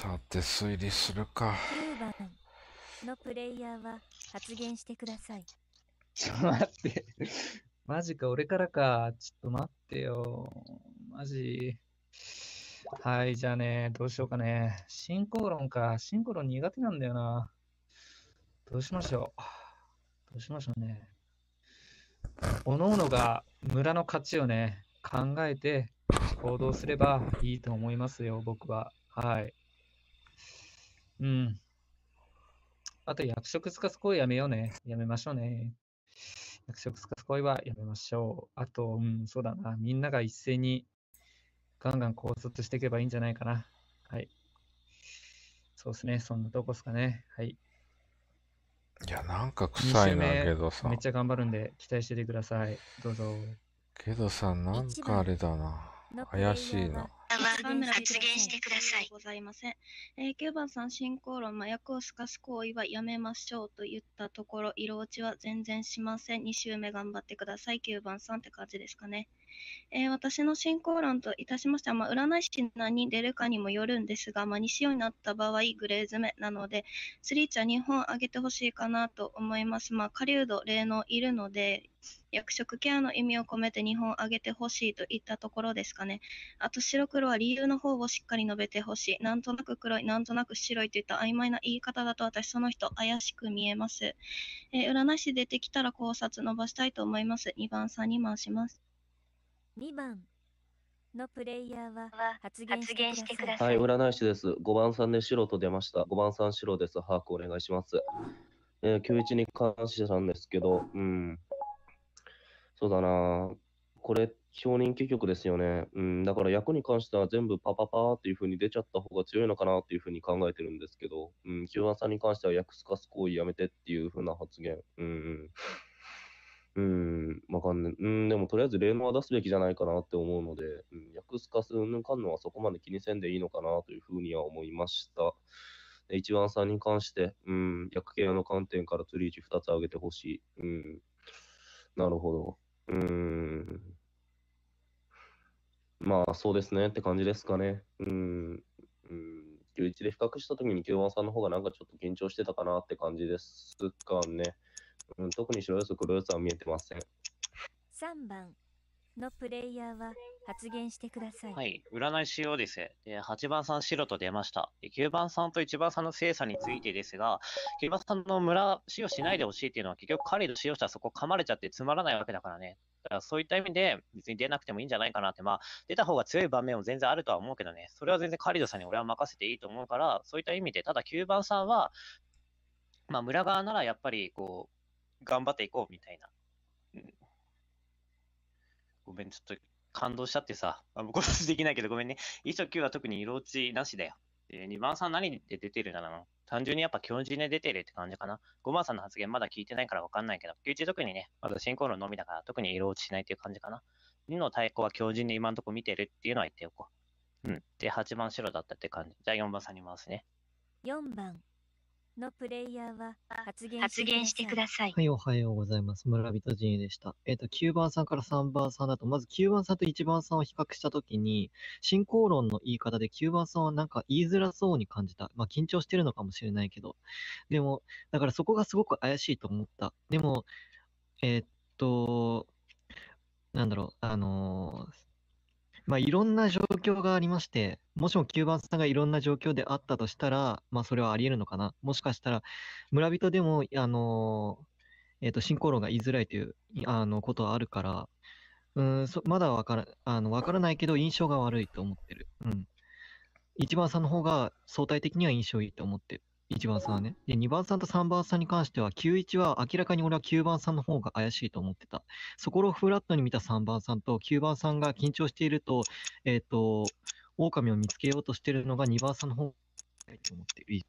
さて推理するか10番のプレイヤーは発言してくださいちょっと待ってマジか俺からかちょっと待ってよマジはいじゃあねどうしようかね進行論か進行論苦手なんだよなどうしましょうどうしましょうねおのおのが村の価値をね考えて行動すればいいと思いますよ僕ははい。うん。あと、役職つかす行為やめようね。やめましょうね。役職つかす行為はやめましょう。あと、うん、そうだな。みんなが一斉にガンガン高卒していけばいいんじゃないかな。はい。そうですね。そんなとこですかね。はい。いや、なんか臭いな、けどさ。めっちゃ頑張るんで、期待しててください。どうぞ。けどさ、なんかあれだな。怪しいな。様、発言してください。ございません。えー、9番さん、進行論、麻薬をすかす行為はやめましょうと言ったところ、色落ちは全然しません。2週目頑張ってください。9番さんって感じですかね。えー、私の進行論といたしましては、まあ、占い師何出るかにもよるんですが、まあ、西尾になった場合、グレー詰めなので、スリーチャー2本あげてほしいかなと思います。まあ、狩人霊能いるので、役職ケアの意味を込めて2本あげてほしいといったところですかね。あと、白黒黒は理由の方をしっかり述べてほしい。なんとなく黒い、なんとなく白いといった曖昧な言い方だと私その人怪しく見えます。えー、占い師出てきたら考察伸ばしたいと思います。2番さんに回します。2番のプレイヤーは発言してください。はい、占い師です。5番さんで白と出ました。5番さん白です。把握お願いします。えー、91に関してなんですけど、うん。そうだなこれって少年究局ですよね。うん、だから役に関しては全部パパパーっていう風に出ちゃった方が強いのかなっていう風に考えてるんですけど、うん、Q1 さんに関しては役すかす行為やめてっていう風な発言。うん、うん。うん、わかんない。うん、でもとりあえず霊能は出すべきじゃないかなって思うので、うん、役すかすうんぬんかんのはそこまで気にせんでいいのかなという風には思いました。で、一番さんに関して、うん、役系の観点から釣り位置2つ上げてほしい。うん。なるほど。うん。まあそうですねって感じですかね。うん。うん、1 1で比較したときに9番さんの方がなんかちょっと緊張してたかなって感じですかね。うん、特に白予測、黒予つは見えてません。3番、のプレイヤーは発言してください。はい。占い仕様です。で、8番さん白と出ました。9番さんと1番さんの精査についてですが、9番さんの村使用しないでほしいっていうのは結局彼と使用したらそこ噛まれちゃってつまらないわけだからね。だからそういった意味で別に出なくてもいいんじゃないかなって、まあ、出た方が強い場面も全然あるとは思うけどね、それは全然カリドさんに俺は任せていいと思うから、そういった意味で、ただ9番さんは、まあ、村側ならやっぱりこう、頑張っていこうみたいなごめん、ちょっと感動しちゃってさ、僕のご説できないけどごめんね。衣装9は特に色落ちなしだよ。2番さん何で出てるろの単純にやっぱ基本人で出てるって感じかな。5番さんの発言まだ聞いてないからわかんないけど、91特にね、まだ進行論のみだから特に色落ちしないっていう感じかな。2の太鼓は強人で今んとこ見てるっていうのは言っておこう。うん。で、8番白だったって感じ。じゃあ4番さんに回すね。4番。のプレイヤーは発言発言してください。はい、おはようございます。村人陣営でした。えっ、ー、と、9番さんから3番さんだと、まず9番さんと1番さんを比較したときに、進行論の言い方で9番さんはなんか言いづらそうに感じた。まあ、緊張してるのかもしれないけど。でも、だからそこがすごく怪しいと思った。でも、えっ、と、なんだろう、あのーまあ、いろんな状況がありまして、もしも9番さんがいろんな状況であったとしたら、まあ、それはあり得るのかな。もしかしたら、村人でも、あの、えっ、ー、と、進行論が言いづらいという、あの、ことはあるから、うん、そまだわから、あの、わからないけど、印象が悪いと思ってる。うん。一番さんの方が相対的には印象いいと思ってる。1番さんはね。で、2番さんと3番さんに関しては、91は明らかに俺は9番さんの方が怪しいと思ってた。そこをフラットに見た3番さんと9番さんが緊張していると、えっ、ー、と、狼を見つけようとしてるのが2番さんの方が怪しいと思ってる。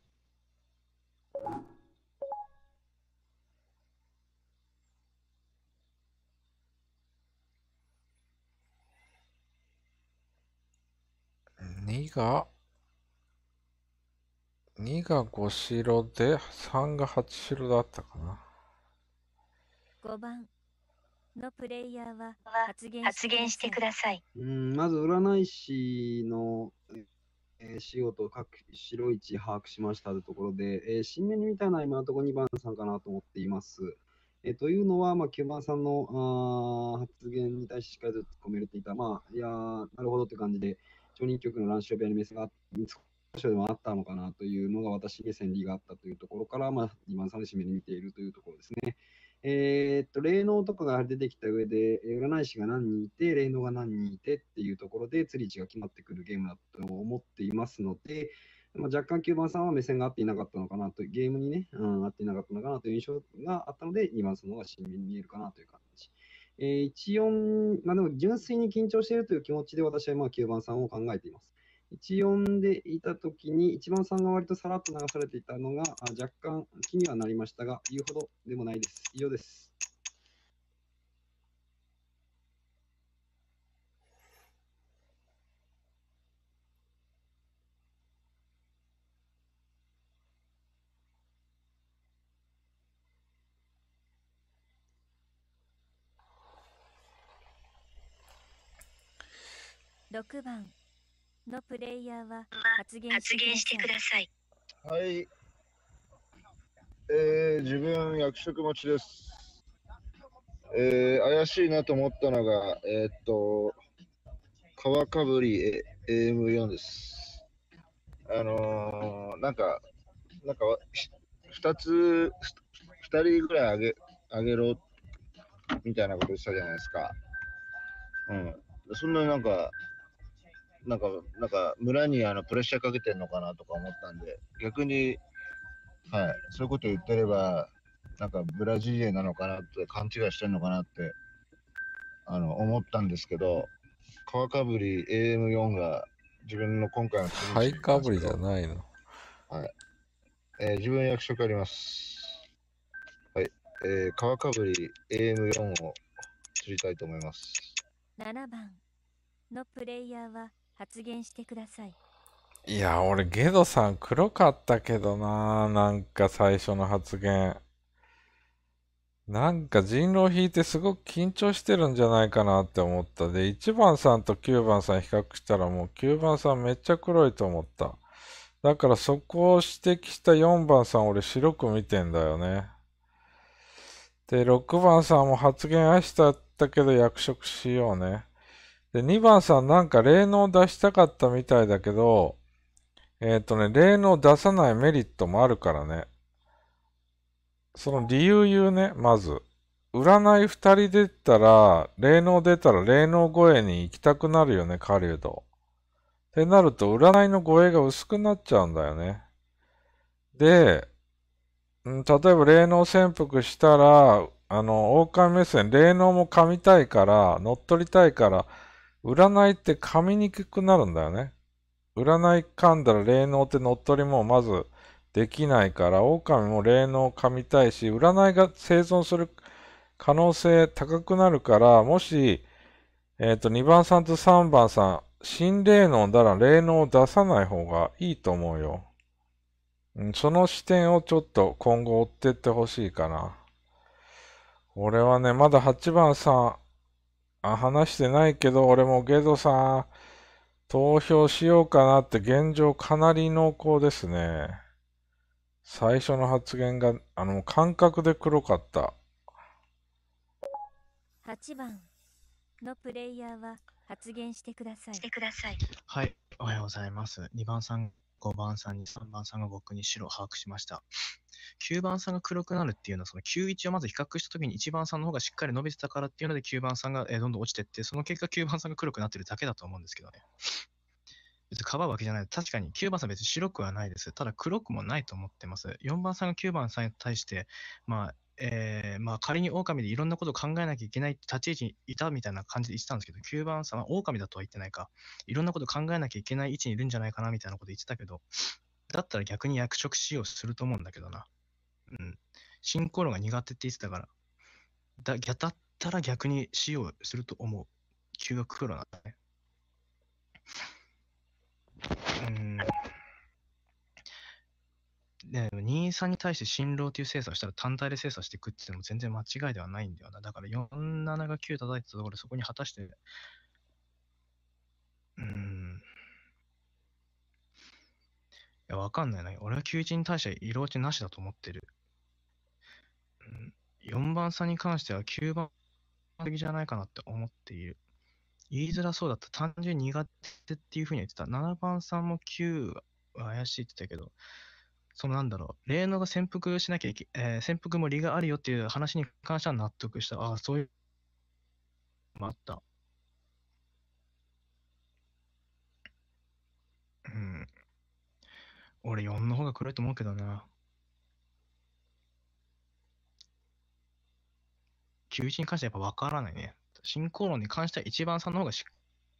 ネイが2が5白で3が8白だったかな5番のプレイヤーは発言発言してくださいうんまず占い師の、えー、仕事を各白一把握しましたというところで、えー、新メニューみたいな今のところ2番さんかなと思っています、えー、というのは、まあ、9番さんのあ発言に対してしっかりと込めれていたまあいやなるほどって感じで常任局の乱視部屋にメスが見つか所でもあったのかなというのが私に線理があったというところから、まあ、2番3で締めに見ているというところですね。えー、っと、霊能とかが出てきた上で、占い師が何人いて、霊能が何人いてっていうところで、釣り位置が決まってくるゲームだと思っていますので、まあ、若干9番さんは目線が合っていなかったのかなという、ゲームにね、うん、合っていなかったのかなという印象があったので、2番さんの方が親身に見えるかなという感じ。えー、14、まあでも純粋に緊張しているという気持ちで私はまあ9番さんを考えています。1四でいたときに、1番さんが割とさらっと流されていたのが、若干気にはなりましたが、言うほどでもないです。以上です。6番のプレイヤーは発言してください。はい。えー、自分、役職持ちです。えー、怪しいなと思ったのが、えー、っと、川かぶり AM4 です。あのー、なんか、なんか、2つ、2人ぐらいあげ、あげろ、みたいなことしたじゃないですか。うん。そんななんか、なんか、なんか村にあのプレッシャーかけてんのかなとか思ったんで、逆に、はい、そういうこと言ってれば、なんかブラジリアなのかなって勘違いしてんのかなって、あの、思ったんですけど、川かぶり AM4 が自分の今回のはいかぶりじゃないの。はい。えー、自分役職あります。はい。えー、川かぶり AM4 を釣りたいと思います。7番のプレイヤーは発言してくださいいや俺ゲドさん黒かったけどななんか最初の発言なんか人狼引いてすごく緊張してるんじゃないかなって思ったで1番さんと9番さん比較したらもう9番さんめっちゃ黒いと思っただからそこを指摘した4番さん俺白く見てんだよねで6番さんも発言愛したったけど役職しようねで、2番さんなんか霊能出したかったみたいだけど、えっ、ー、とね、霊能出さないメリットもあるからね。その理由言うね、まず。占い二人出たら、霊能出たら霊能護衛に行きたくなるよね、狩人。ってなると、占いの護衛が薄くなっちゃうんだよね。で、例えば霊能潜伏したら、あの、王冠目線、霊能も噛みたいから、乗っ取りたいから、占いって噛みにくくなるんだよね。占い噛んだら霊能って乗っ取りもまずできないから、狼も霊能噛みたいし、占いが生存する可能性高くなるから、もし、えっ、ー、と、2番さんと3番さん、新霊能なら霊能を出さない方がいいと思うよ。その視点をちょっと今後追ってってほしいかな。俺はね、まだ8番さん、あ、話してないけど、俺もゲドさん、投票しようかなって現状かなり濃厚ですね。最初の発言が、あの、感覚で黒かった。8番のプレイヤーは発言してください。してください。はい、おはようございます。2番さん5番さんに3番さんが僕に白を把握しました。9番さんが黒くなるっていうのは、その91をまず比較したときに1番さんの方がしっかり伸びてたからっていうので、9番さんがどんどん落ちてって、その結果9番さんが黒くなってるだけだと思うんですけどね。別にかばうわけじゃない。確かに9番さん別に白くはないです。ただ黒くもないと思ってます。4番さんが9番さんに対して、まあ、えー、まあ、仮に狼でいろんなことを考えなきゃいけないって立ち位置にいたみたいな感じで言ってたんですけど、9番さんは狼だとは言ってないか、いろんなことを考えなきゃいけない位置にいるんじゃないかなみたいなこと言ってたけど、だったら逆に役職使用すると思うんだけどな。うん。進行論が苦手って言ってたから、だだったら逆に使用すると思う。休学黒なんだね。うん。で、2、3に対して新郎という精査をしたら単体で精査していくっていうのも全然間違いではないんだよな。だから4、7が9叩いてたところでそこに果たして、うん。いや、わかんないな、俺は9、1に対して色落ちなしだと思ってる。うん、4番んに関しては9番的じゃないかなって思っている。言いづらそうだった。単純に苦手っていうふうに言ってた。7番さんも9は怪しいって言ったけど、そのなんだろう、霊能が潜伏しなきゃいけ、えー、潜伏も理があるよっていう話に関しては納得した。ああ、そういう、まあった。うん。俺4の方が黒いと思うけどな。91に関してはやっぱ分からないね。進行論に関しては一番3の方がしっ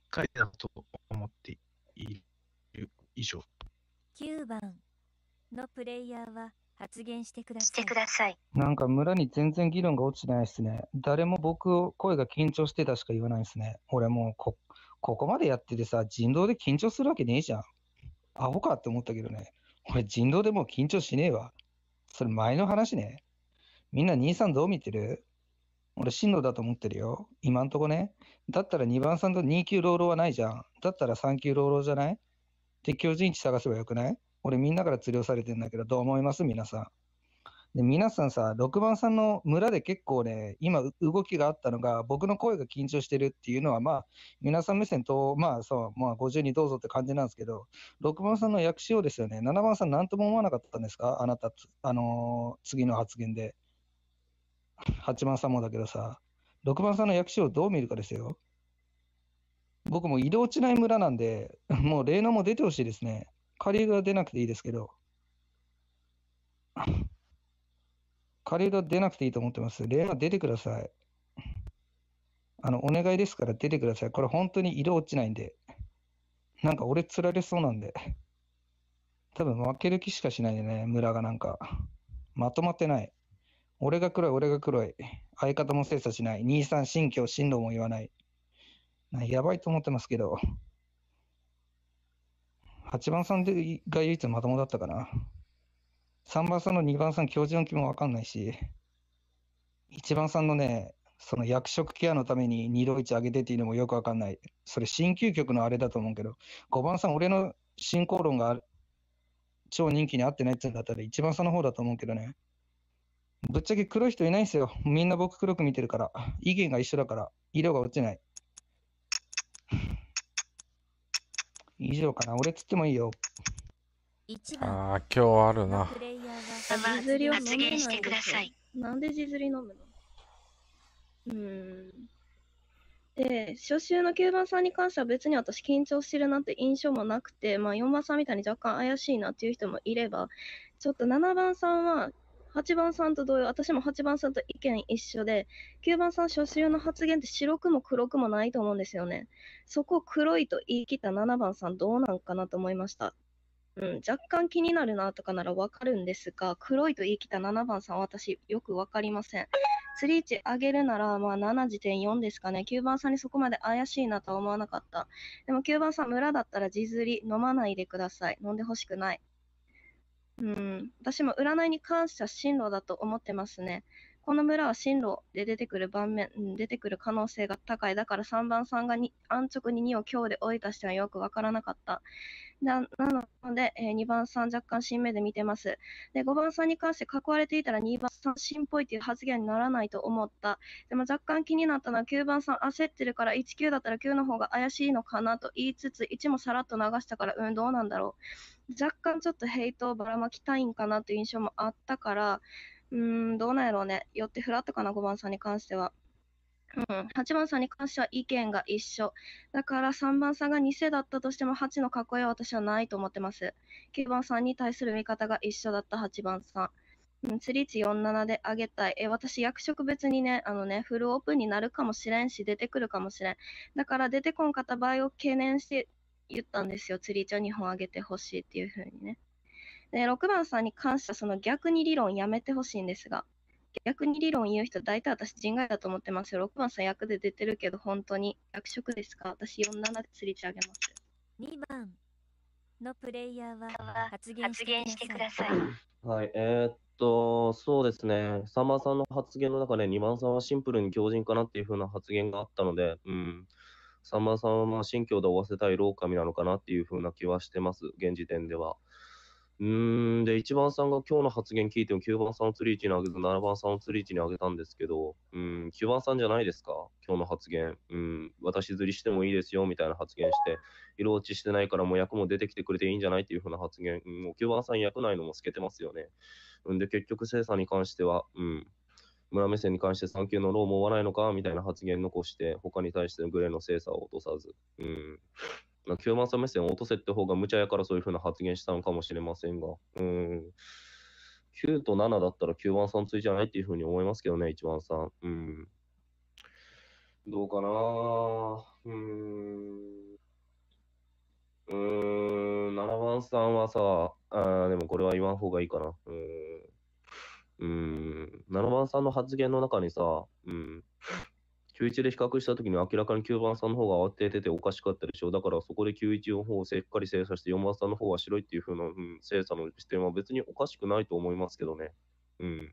かりだと思っている以上。9番。のプレイヤーは発言してください。なんか村に全然議論が落ちてないですね。誰も僕を声が緊張してたしか言わないですね。俺もうこ、ここまでやっててさ、人道で緊張するわけねえじゃん。アホかって思ったけどね。俺人道でもう緊張しねえわ。それ前の話ね。みんな兄さんどう見てる俺、進路だと思ってるよ。今んとこね。だったら2番さんと2級朗々はないじゃん。だったら3級朗々じゃないで、巨人値探せばよくない俺みんなから釣りをされてんだけど、どう思います皆さん。で、皆さんさ、6番さんの村で結構ね、今動きがあったのが、僕の声が緊張してるっていうのは、まあ、皆さん目線と、まあそう、まあ52どうぞって感じなんですけど、6番さんの訳しようですよね。7番さん何とも思わなかったんですかあなた、あのー、次の発言で。8番さんもだけどさ、6番さんの役所をどう見るかですよ。僕も移動落ちない村なんで、もう霊能も出てほしいですね。カリーが出なくていいですけど、カリーが出なくていいと思ってます。レア出てください。あの、お願いですから出てください。これ本当に色落ちないんで。なんか俺釣られそうなんで。多分負ける気しかしないね、村がなんか。まとまってない。俺が黒い、俺が黒い。相方も精査しない。兄さん、新疆、進路も言わない。なやばいと思ってますけど。8番さんでが唯一まともだったかな。3番さんの2番さん、教授の気もわかんないし、1番さんのね、その役職ケアのために2度1上げてっていうのもよくわかんない。それ、新究極のあれだと思うけど、5番さん、俺の進行論が超人気に合ってないって言うんだったら、1番さんの方だと思うけどね。ぶっちゃけ黒い人いないんですよ。みんな僕黒く見てるから。意見が一緒だから、色が落ちない。以上かな。俺切ってもいいよ。ああ、今日あるな。発言してください。なんで地釣り飲むのうん。で、初週の9番さんに関しては別に私緊張してるなって印象もなくて、まあ4番さんみたいに若干怪しいなっていう人もいれば、ちょっと7番さんは8番さんと同様、私も8番さんと意見一緒で、9番さん初週の発言って白くも黒くもないと思うんですよね。そこ黒いと言い切った7番さんどうなんかなと思いました。うん、若干気になるなとかならわかるんですが、黒いと言い切った7番さん私よくわかりません。スリーチ上げるなら、まあ、7時点4ですかね。9番さんにそこまで怪しいなとは思わなかった。でも9番さん、村だったら地釣り飲まないでください。飲んでほしくない。うん、私も占いに関しては進路だと思ってますね。この村は進路で出てくる盤面、出てくる可能性が高い。だから3番さんが安直に2を強で追い出してはよくわからなかった。なので、えー、2番さん若干新目で見てます。で、5番さんに関して囲われていたら2番さん新っぽいという発言にならないと思った。でも若干気になったのは9番さん焦ってるから1 9だったら9の方が怪しいのかなと言いつつ1もさらっと流したからうんどうなんだろう。若干ちょっとヘイトをばらまきたいんかなという印象もあったから、うん、どうなんやろうね。よってフラットかな、5番さんに関しては。うん、8番さんに関しては意見が一緒。だから3番さんが偽だったとしても8の囲いは私はないと思ってます。9番さんに対する見方が一緒だった8番さん。釣り3147であげたい。え、私役職別にね、あのね、フルオープンになるかもしれんし、出てくるかもしれん。だから出てこんかった場合を懸念して言ったんですよ。釣り一を2本あげてほしいっていう風にね。で、6番さんに関しては、その逆に理論やめてほしいんですが、逆に理論言う人、大体私人外だと思ってますよ。6番さん役で出てるけど、本当に役職ですか私47で釣りち上げます。2番のプレイヤーは発言してください。はい、えー、っと、そうですね。さんまさんの発言の中で、2番さんはシンプルに強靭かなっていうふうな発言があったので、うん。さんまさんは心境信教で追わせたい狼なのかなっていうふうな気はしてます、現時点では。うん、で、1番さんが今日の発言聞いても9番さんを釣り位置に上げず、7番さんを釣り位置に上げたんですけど、うん、9番さんじゃないですか今日の発言。うん、私釣りしてもいいですよ、みたいな発言して、色落ちしてないからもう役も出てきてくれていいんじゃないっていううな発言。うん、もう9番さん役ないのも透けてますよね。うんで、結局精査に関しては、うん、村目線に関して3級のローも追わないのかみたいな発言残して、他に対してのグレーの精査を落とさず。うんまあ、ヒューマンさん目線を落とせって方が無茶やからそういうふうな発言したのかもしれませんが、うん。9と7だったら9番さんついじゃないっていうふうに思いますけどね、1番さん。うん。どうかなうん。うーん、7番さんはさ、あでもこれは言わん方がいいかな。うん。うん、7番さんの発言の中にさ、うん。九一で比較したときに明らかに九番さんの方が慌ててておかしかったでしょ。だからそこで91の方をしっかり精査して4番さんの方は白いっていううな、うん、精査の視点は別におかしくないと思いますけどね。うん。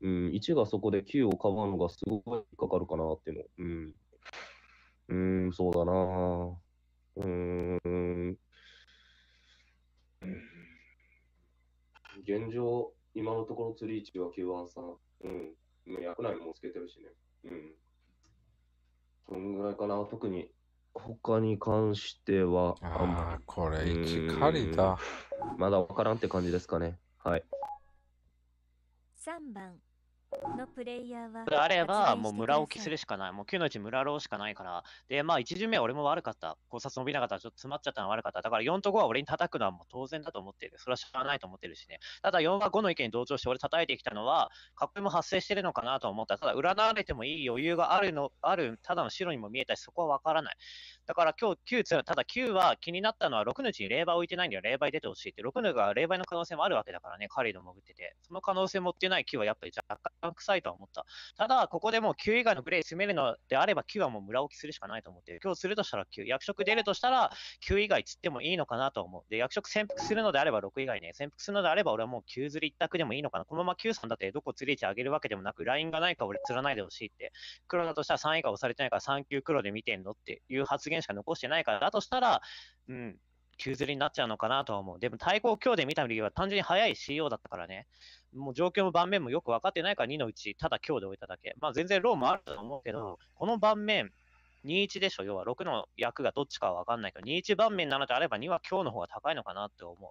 うん、1がそこで9をかばうのがすごいかかるかなっていうの。うん。うん、そうだなうん。現状、今のところ釣り位置は9番さん。うん。もう役内もつけてるしね。うん。そんぐらいかな。特に他に関しては。ああ、これ、一かりだ。まだ分からんって感じですかね。はい。3番。のプレイヤーはあれば、もう村置きするしかない。もう9のうち村ろうしかないから。で、まあ1巡目俺も悪かった。考察伸びなかった。ちょっと詰まっちゃったのは悪かった。だから4と5は俺に叩くのはもう当然だと思ってる。それは知らないと思ってるしね。ただ4は5の意見に同調して俺叩いてきたのは、囲いも発生してるのかなと思った。ただ占われてもいい余裕があるの、ある、ただの白にも見えたし、そこはわからない。だから今日9つ、ただ9は気になったのは6のうちに霊媒置いてないんだよ。霊媒出てほしいって。6のが霊媒の可能性もあるわけだからね。カリード潜ってて。その可能性持ってない9はやっぱり若干バックいとは思った。ただ、ここでもう9以外のプレイ攻めるのであれば、9はもう村置きするしかないと思って今日するとしたら9。役職出るとしたら、9以外つってもいいのかなと思う。で、役職潜伏するのであれば6以外ね。潜伏するのであれば、俺はもう9釣り一択でもいいのかな。このまま9さんだってどこ釣り位置上げるわけでもなく、ラインがないか俺釣らないでほしいって。黒だとしたら3以下押されてないから3級黒で見てんのっていう発言しか残してないから、だとしたら、うん、急釣りになっちゃうのかなとは思う。でも対抗強で見た理由は単純に速い CO だったからね。もう状況も盤面もよく分かってないから2の1、ただ強で置いただけ。まあ全然ローもあると思うけど、この盤面、2-1でしょ、要は6の役がどっちかは分かんないけど、2-1盤面なのであれば2は今日の方が高いのかなって思う。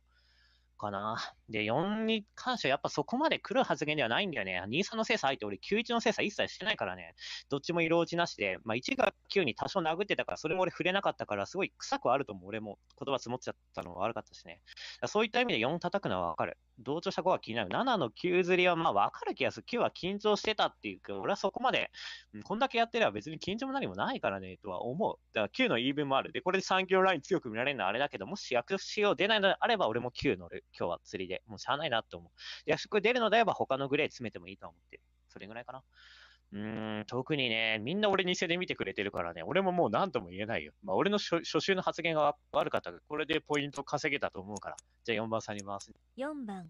かな。で、4に関してはやっぱそこまで来る発言ではないんだよね。2-3の精査入って俺9-1の精査一切してないからね。どっちも色落ちなしで、まあ1が9に多少殴ってたから、それも俺触れなかったから、すごい臭くあると思う。俺も言葉積もっちゃったのが悪かったしね。そういった意味で4叩くのは分かる。同調した5は気になる。7の9釣りはまあわかる気がする。9は緊張してたっていうか、俺はそこまで、こんだけやってれば別に緊張も何もないからね、とは思う。だから9の言い分もある。で、これで産業ライン強く見られるのはあれだけど、もし役職出ないのであれば俺も9乗る。今日は釣りで。もうしゃあないなって思う。役職出るのであれば他のグレー詰めてもいいと思ってる。それぐらいかな。うん、特にね、みんな俺偽で見てくれてるからね、俺ももう何とも言えないよ。まあ、俺の初週の発言が悪かったが、これでポイント稼げたと思うから。じゃあ4番さんに回す。4番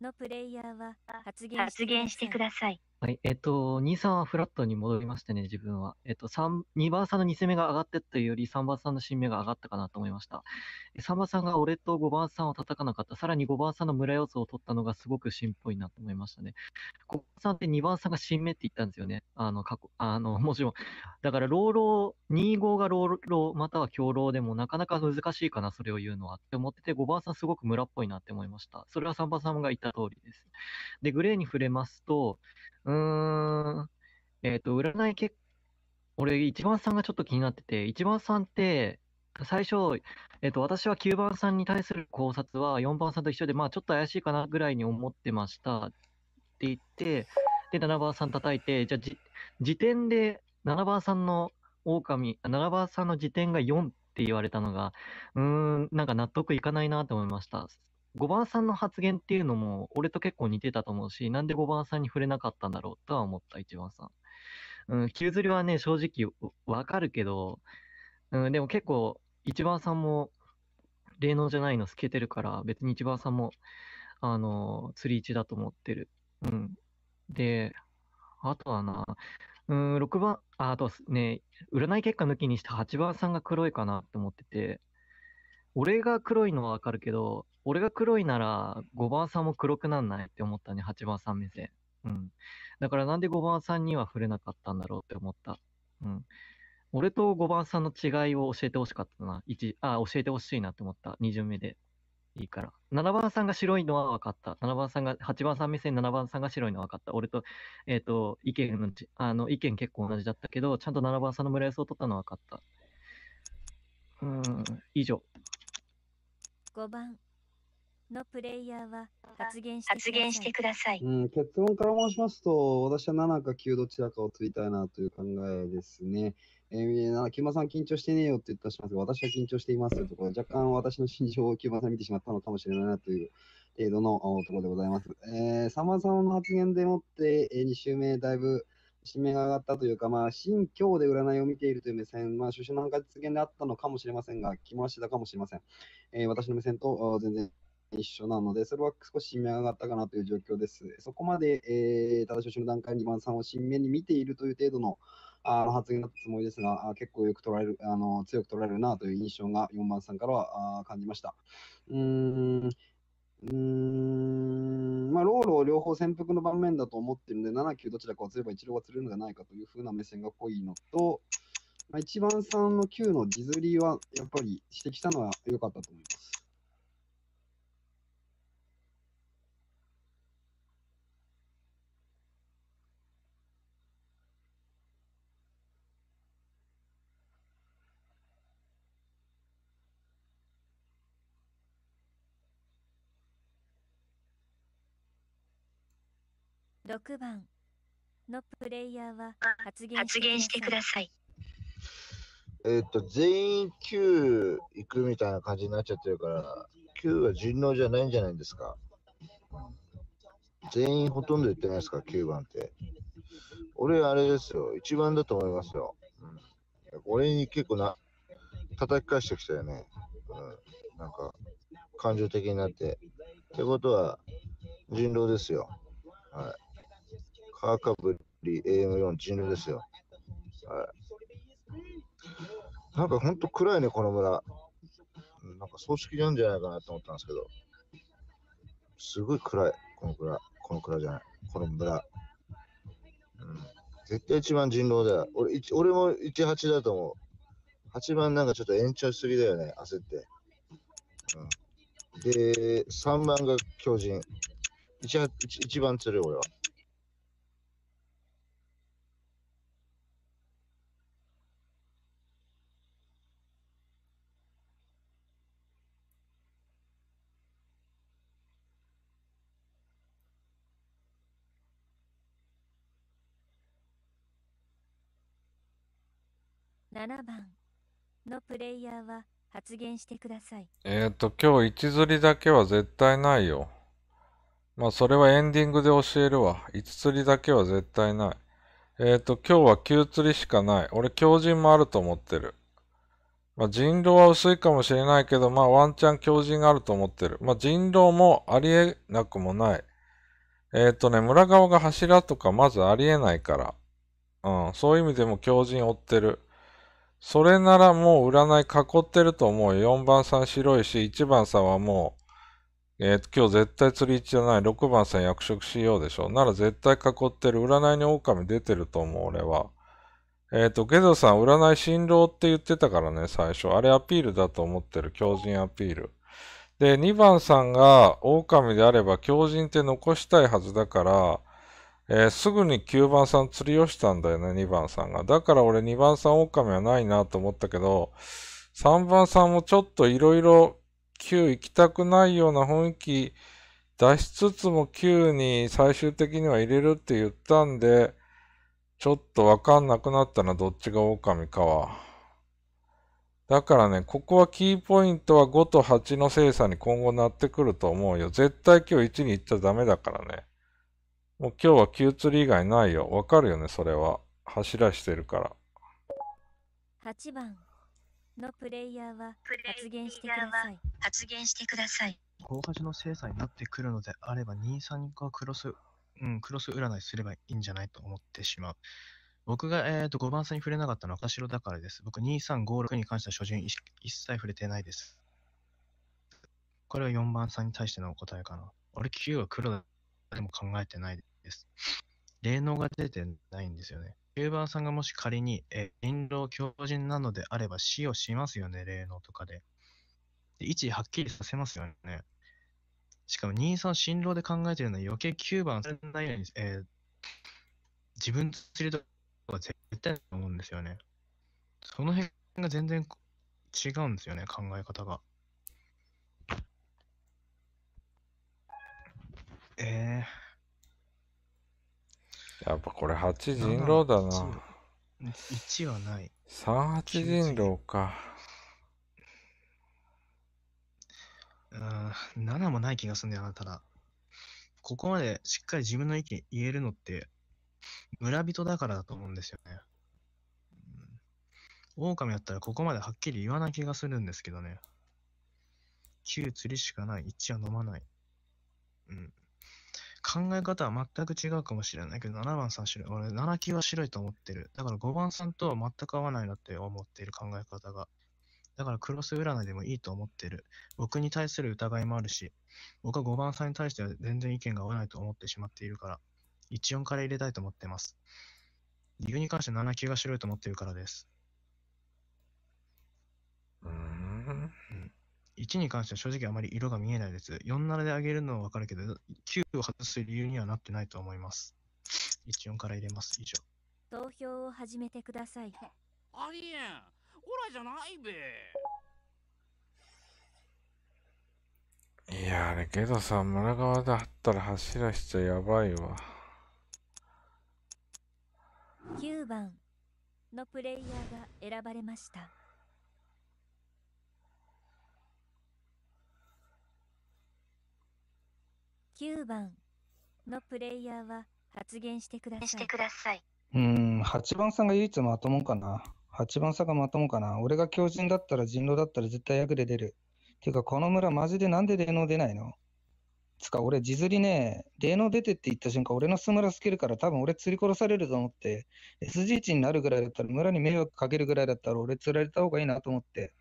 のプレイヤーは発言してください。はい、えっ、と、2、3はフラットに戻りましたね、自分は。えっ、と、三2番さんの2戦目が上がってというより、3番さんの新目が上がったかなと思いました。3番さんが俺と5番さんを叩かなかった。さらに5番さんの村要素を取ったのがすごく新っぽいなと思いましたね。5番さんって2番さんが新目って言ったんですよね。あの、過去、あの、もちろん。だから、老老、25が老老、または強老でもなかなか難しいかな、それを言うのはって思ってて、5番さんすごく村っぽいなって思いました。それは3番さんが言った通りです。で、グレーに触れますと、うーん。えっ、と、占い結俺、一番さんがちょっと気になってて、一番さんって、最初、えっ、と、私は9番さんに対する考察は4番さんと一緒で、まあ、ちょっと怪しいかなぐらいに思ってましたって言って、で、7番さん叩いて、じゃあじ、時点で7番さんの狼、7番さんの時点が4って言われたのが、うーん、なんか納得いかないなと思いました。5番さんの発言っていうのも、俺と結構似てたと思うし、なんで5番さんに触れなかったんだろうとは思った、1番さん。うん、急釣りはね、正直わかるけど、うん、でも結構、1番さんも、霊能じゃないの透けてるから、別に1番さんも、あの、釣り一だと思ってる。うん。で、あとはな、うん、6番、あとね、占い結果抜きにして8番さんが黒いかなって思ってて、俺が黒いのはわかるけど、俺が黒いなら5番さんも黒くなんないって思ったね、8番さん目線。うん。だからなんで5番さんには触れなかったんだろうって思った。うん。俺と5番さんの違いを教えてほしかったな。1、あ、教えてほしいなって思った。2巡目で。いいから。7番さんが白いのは分かった。7番さんが、8番さん目線、7番さんが白いのは分かった。俺と、えっ、ー、と、意見の、あの、意見結構同じだったけど、ちゃんと7番さんの村安を取ったのは分かった。うん、以上。5番のプレイヤーは発言してください。うん、結論から申しますと、私は7か9どちらかを取りたいなという考えですね。えー、木村さん緊張してねえよって言ったしますが、私は緊張していますというところ若干私の心情を木村さん見てしまったのかもしれないなという程度のところでございます。えー、さまざまな発言でもって、えー、2週目だいぶ指名が上がったというか、まあ、新教で占いを見ているという目線、まあ、首相の発言であったのかもしれませんが、気もしだかもしれません。えー、私の目線と全然一緒なので、それは少し名が上がったかなという状況です。そこまで、えー、ただ初の段階に番さんを新名に見ているという程度のあの発言だったつもりですが、あ結構よく取られるあの、強く取られるなという印象が4番さんからはあ感じました。うーんうん、まあ、ローロを両方潜伏の盤面だと思ってるんで、7、9どちらかを釣れば一郎が釣れるのじゃないかというふうな目線が濃いのと、まあ、1番3の9の地釣りはやっぱり指摘したのは良かったと思います。6番のプレイヤーは発言発言してください。えっと、全員9行くみたいな感じになっちゃってるから、9は順応じゃないんじゃないですか。全員ほとんど言ってないですか、9番って。俺、あれですよ、1番だと思いますよ。うん、俺に結構な、叩き返してきたよね。うん、なんか、感情的になって。ってことは、人狼ですよ。はい。皮かぶり AM4 人流ですよ。はい。なんかほんと暗いね、この村。なんか葬式なんじゃないかなと思ったんですけど。すごい暗い、この村。この村じゃない。この村。うん。絶対一番人狼だよ。俺、俺も18だと思う。8番なんかちょっと延長しすぎだよね、焦って。うん。で、3番が巨人。1, 1, 1番釣る、俺は。7番のプレイヤーは発言してください。えっ、ー、と、今日1釣りだけは絶対ないよ。まあ、それはエンディングで教えるわ。1釣りだけは絶対ない。えっ、ー、と、今日は9釣りしかない。俺、狂人もあると思ってる。まあ、人狼は薄いかもしれないけど、まあ、ワンチャン狂人があると思ってる。まあ、人狼もありえなくもない。えっ、ー、とね、村側が柱とかまずありえないから。うん、そういう意味でも狂人追ってる。それならもう占い囲ってると思うよ。4番さん白いし、1番さんはもう、えっ、ー、今日絶対釣り位置じゃない。6番さん役職しようでしょ。なら絶対囲ってる。占いに狼出てると思う、俺は。えっ、ー、と、ゲドさん、占い新郎って言ってたからね、最初。あれアピールだと思ってる。狂人アピール。で、2番さんが狼であれば狂人って残したいはずだから、えー、すぐに9番さん釣りをしたんだよね、2番さんが。だから俺2番さん狼はないなと思ったけど、3番さんもちょっといろいろ9行きたくないような雰囲気出しつつも9に最終的には入れるって言ったんで、ちょっとわかんなくなったな、どっちが狼かは。だからね、ここはキーポイントは5と8の精査に今後なってくると思うよ。絶対今日1に行っちゃダメだからね。もう今日は急釣り以外ないよ。わかるよね、それは。走らしてるから。8番のプレイヤーは発言してください。発言してください。大勝の精査になってくるのであれば、23がクロス、うん、クロス占いすればいいんじゃないと思ってしまう。僕が、えーと、5番んに触れなかったのは赤白だからです。僕、2356に関しては初心一切触れてないです。これは4番さんに対してのお答えかな。俺、9は黒だでも考えてないです。霊能が出てないんですよね。9番さんがもし仮に、え人狼強人なのであれば死をしますよね、霊能とかで。で位置はっきりさせますよね。しかも2、3、新郎で考えてるのは余計9番されないように、えー、自分釣りとか絶対だと思うんですよね。その辺が全然違うんですよね、考え方が。えやっぱこれ8人狼だな。1はない。38人狼か。うん、7もない気がするんだよな、ただ。ここまでしっかり自分の意見言えるのって、村人だからだと思うんですよね。オオカミだったらここまではっきり言わない気がするんですけどね。9釣りしかない。1は飲まない。うん。考え方は全く違うかもしれないけど、7番さん白い。俺、7級は白いと思ってる。だから5番さんとは全く合わないなって思っている考え方が。だからクロス占いでもいいと思ってる。僕に対する疑いもあるし、僕は5番さんに対しては全然意見が合わないと思ってしまっているから、14から入れたいと思ってます。理由に関して7級が白いと思ってるからです。うーん。1に関しては正直あまり色が見えないです。47で上げるのはわかるけど、9を外す理由にはなってないと思います。14から入れます。以上。投票を始めてください。ありえん。オラじゃないべ。いやだけどさ、村側だったら走らしちゃやばいわ。9番のプレイヤーが選ばれました。9番のプレイヤーは発言してくださしていください。うーん、8番さんが唯一まともかな。8番さんがまともかな。俺が狂人だったら人狼だったら絶対役で出る。てか、この村マジでなんで霊能出ないのつか、俺、地釣りね、霊能出てって言った瞬間、俺の巣村透けるから、多分俺釣り殺されると思って、SG1 になるぐらいだったら、村に迷惑かけるぐらいだったら、俺釣られた方がいいなと思って、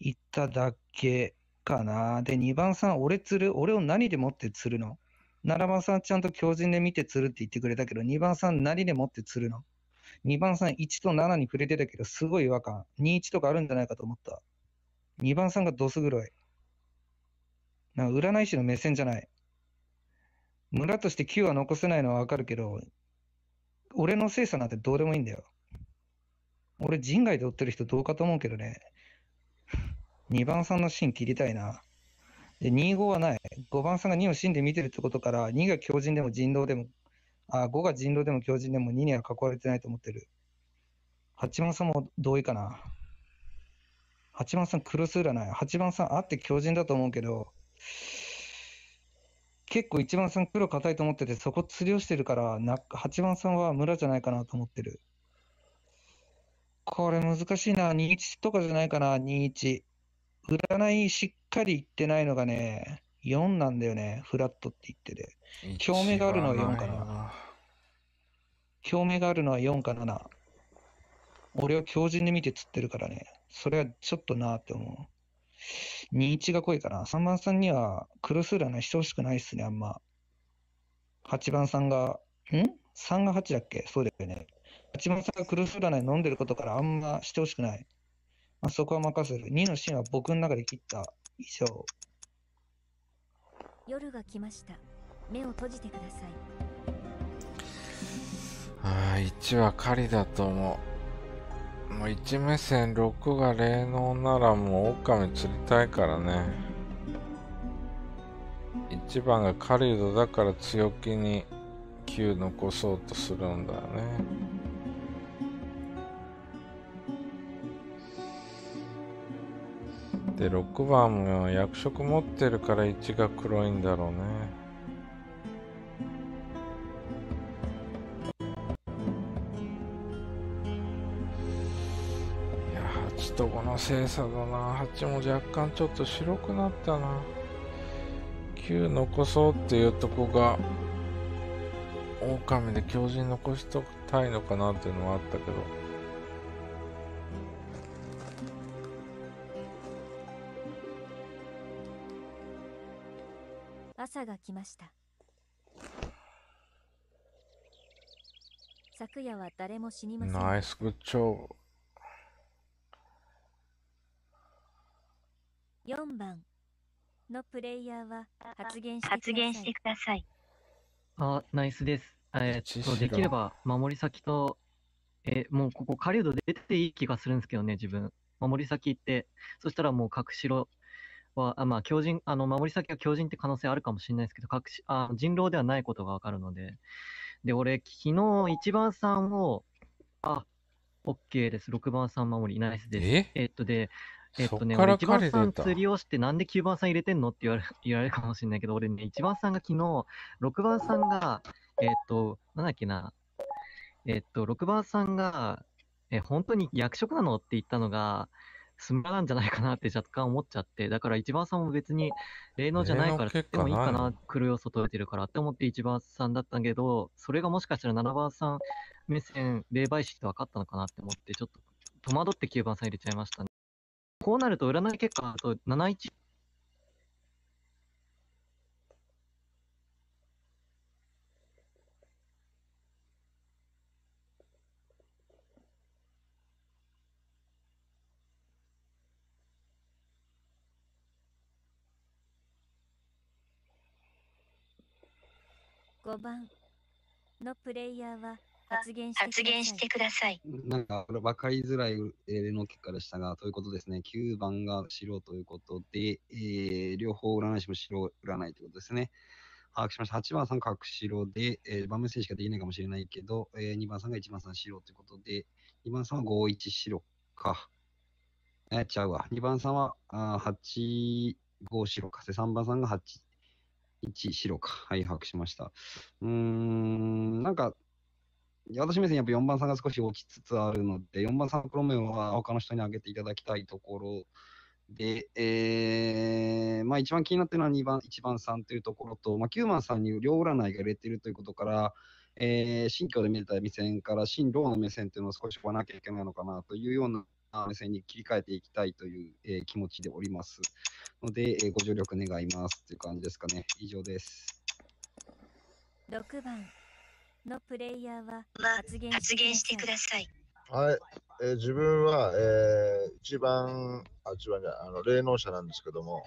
言っただけ。かな。で、2番さん、俺釣る、俺を何でもって釣るの7番さん、ちゃんと強靭で見て釣るって言ってくれたけど、2番さん、何でもって釣るの2番さん、1と7に触れてたけど、すごい違和感。2、1とかあるんじゃないかと思った。2番さんがドス黒い。なんか占い師の目線じゃない。村として9は残せないのはわかるけど、俺の精査なんてどうでもいいんだよ。俺、人外で追ってる人どうかと思うけどね。2番さんの芯切りたいな。で、2、5はない。5番さんが2を芯で見てるってことから、2が強人でも人道でも、あ、5が人道でも強人でも2には囲われてないと思ってる。8番さんも同意かな。8番さんクロス占い。8番さんあって強人だと思うけど、結構1番さん黒硬いと思ってて、そこ釣りをしてるからな、8番さんは村じゃないかなと思ってる。これ難しいな。21とかじゃないかな。21。占いしっかり行ってないのがね、4なんだよね、フラットって言ってて。興味があるのは4かな。興味があるのは4か7。俺は強人で見て釣ってるからね、それはちょっとなーって思う。21が濃いかな。3番さんにはクロス占いしてほしくないっすね、あんま。8番さんが、ん ?3 が8だっけそうだよね。8番さんがクロス占い飲んでることからあんましてほしくない。まあ、そこは任せる。2の芯は僕の中で切った以上。夜が来ました。目を閉じてください。ああ、1は狩りだと思う。もう1目線6が霊能ならもう狼釣りたいからね。1番が狩人だから強気に9残そうとするんだよね。で6番も役職持ってるから1が黒いんだろうねいや8と5の精査だな8も若干ちょっと白くなったな9残そうっていうとこが狼で強靭残しとたいのかなっていうのはあったけど朝が来ました昨夜は誰も死にません Nice, g o o 4番のプレイヤーは発言してください。発言してくださいあ、ナイスです。えっと、できれば守り先と、えもうここ狩人出ていい気がするんですけどね、自分。守り先行って、そしたらもう隠しろは、あまあ、強靭、あの、守り先は強靭って可能性あるかもしれないですけど、隠し、あ人狼ではないことがわかるので。で、俺、昨日一番さんを、あ、OK です。6番さん守り、ナイスです。ええっと、で、えっとね、俺1番さん釣りをして、なんで9番さん入れてんのって言われ 言われるかもしれないけど、俺ね、1番さんが昨日、6番さんが、えっと、なんだっけな、えっと、6番さんが、え、本当に役職なのって言ったのが、スマなんじゃないかなって若干思っちゃって、だから一番さんも別に霊能じゃないから言ってもいいかな、要素を取れてるからって思って一番さんだったけど、それがもしかしたら7番さん目線、霊媒師って分かったのかなって思って、ちょっと戸惑って9番さん入れちゃいましたね。こうなると占い結果だと71 5番のプレイヤーは発言してください。なんか、分かりづらい、えの結果でしたが、ということですね。9番が白ということで、えー、両方占い師も白占いということですね。把握しました。8番さんし白で、えー、番目線しかできないかもしれないけど、えー、2番さんが1番さん白ということで、2番さんは5、1白か。えー、ちゃうわ。2番さんはあ8、5白か。3番さんが8、1白か。はい、しました。うーん、なんか、私目線やっぱ4番さんが少し起きつつあるので、4番さん黒目は他の人に上げていただきたいところで、えー、まあ一番気になってるのは2番、1番さんというところと、まあ9番さんに両占いが入れているということから、えー、新居で見れた目線から新郎の目線っていうのを少し追わなきゃいけないのかなというような目線に切り替えていきたいという、えー、気持ちでおりますので、えー、ご助力願いますという感じですかね。以上です。6番のプレイヤーは発言してください。はい、えー、自分は、えー、一番、あ、一番じゃあの、霊能者なんですけども、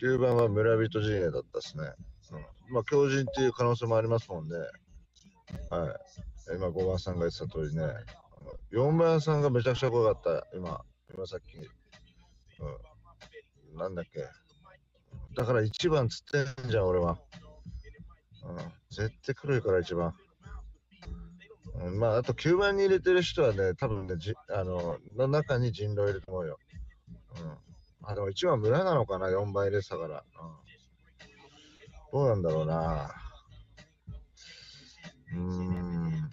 9番は村人陣営だったですね。うん、まあ、狂人っていう可能性もありますもんね。はい。今、5番さんが言ってた通りね、4番さんがめちゃくちゃ怖かった、今、今さっき。うん。なんだっけ。だから1番つってんじゃん、俺は。うん。絶対黒いから1番。うん、まあ、あと9番に入れてる人はね、多分ね、じあの、の中に人狼いると思うよ。うん。あ、でも1番村なのかな、4倍入れてたから。うん。どうなんだろうな。うーん。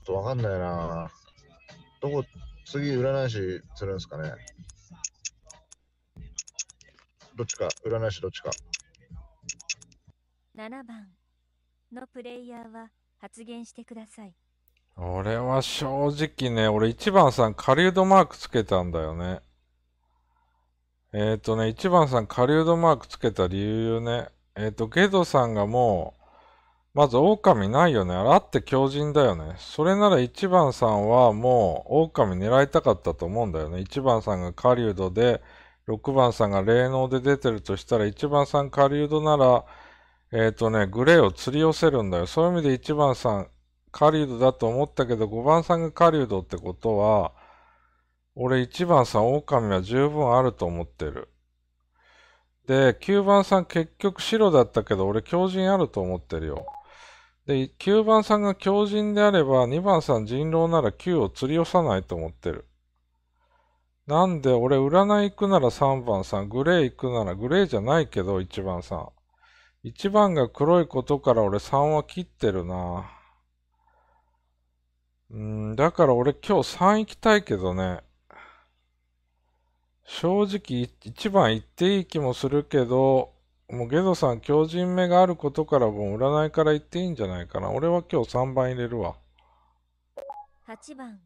ちょっとわかんないなどこ、次占い師するんですかねどっちか、占い師どっちか。7番のプレイヤーは発言してください。俺は正直ね、俺1番さん狩人マークつけたんだよね。えっ、ー、とね、1番さん狩人マークつけた理由ね。えっ、ー、と、ゲドさんがもう、まず、狼ないよね。あれあって強人だよね。それなら1番さんはもう、狼狙いたかったと思うんだよね。1番さんが狩人で、6番さんが霊能で出てるとしたら、1番さん狩人なら、えっ、ー、とね、グレーを釣り寄せるんだよ。そういう意味で1番さん、狩人だと思ったけど、5番さんが狩人ってことは、俺1番さん、狼は十分あると思ってる。で、9番さん結局白だったけど、俺強人あると思ってるよ。で、9番さんが狂人であれば、2番さん人狼なら9を釣り寄さないと思ってる。なんで、俺、占い行くなら3番さん、グレー行くなら、グレーじゃないけど、1番さん。1番が黒いことから俺3は切ってるな。うん、だから俺今日3行きたいけどね。正直1番行っていい気もするけど、もうゲゾさん、強人目があることからもう占いから言っていいんじゃないかな。俺は今日3番入れるわ。8番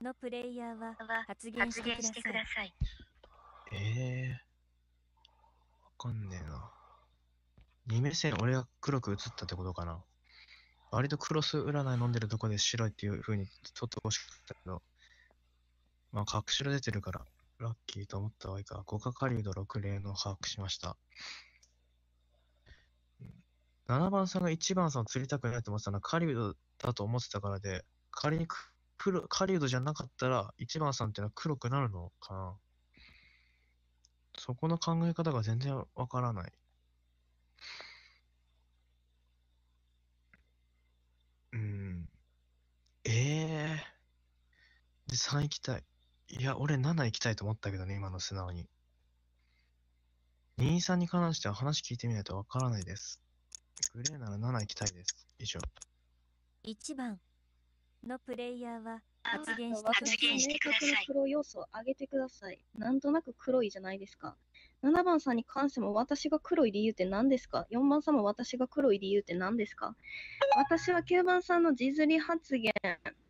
のプレイヤーは発言してください。ええー、わかんねえな。2目線、俺が黒く映ったってことかな。割とクロス占い飲んでるとこで白いっていう風にょってほしかったけど、まあ、隠しろ出てるから、ラッキーと思った方がいいか。五角顆6。と六霊の把握しました。7番さんが1番さんを釣りたくないって思ってたのは狩人だと思ってたからで、仮に黒、狩人じゃなかったら1番さんってのは黒くなるのかな。そこの考え方が全然わからない。うん。ええー。で、3行きたい。いや、俺7行きたいと思ったけどね、今の素直に。23に関しては話聞いてみないとわからないです。プレイなら7行きたいです。以上。1番のプレイヤーは発言してください。明確な黒要素を上げてください。なんとなく黒いじゃないですか。7番さんに関しても私が黒い理由って何ですか ?4 番さんも私が黒い理由って何ですか私は9番さんの地ずり発言、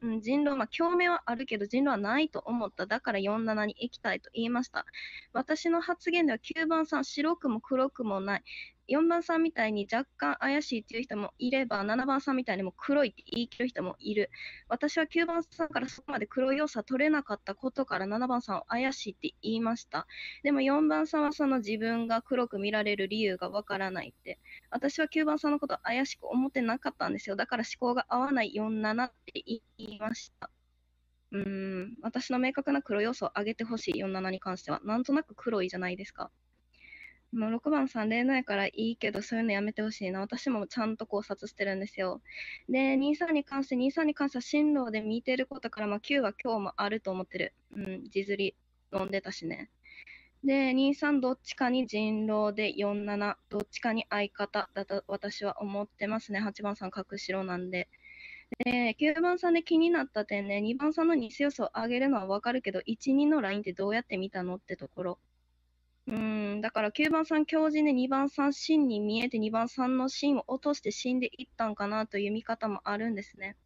うん、人狼、まあ、共鳴はあるけど人狼はないと思った。だから47に行きたいと言いました。私の発言では9番さん白くも黒くもない。4番さんみたいに若干怪しいっていう人もいれば、7番さんみたいにも黒いって言い切る人もいる。私は9番さんからそこまで黒い要素は取れなかったことから7番さんを怪しいって言いました。でも4番さんはその自分が黒く見られる理由がわからないって。私は9番さんのこと怪しく思ってなかったんですよ。だから思考が合わない47って言いました。うん私の明確な黒要素を上げてほしい47に関しては、なんとなく黒いじゃないですか。もう6番さん例ないからいいけど、そういうのやめてほしいな。私もちゃんと考察してるんですよ。で、23に関して、23に関しては進路で見てることから、まあ、9は今日もあると思ってる。うん、地釣り飲んでたしね。で、23どっちかに人狼で47、どっちかに相方だと私は思ってますね。8番さん隠しろなんで。で、9番さんで気になった点ね、2番さんの偽予想を上げるのはわかるけど、1、2のラインってどうやって見たのってところ。うん、だから9番さん強靭で2番さん芯に見えて2番さんの芯を落として死んでいったんかなという見方もあるんですね。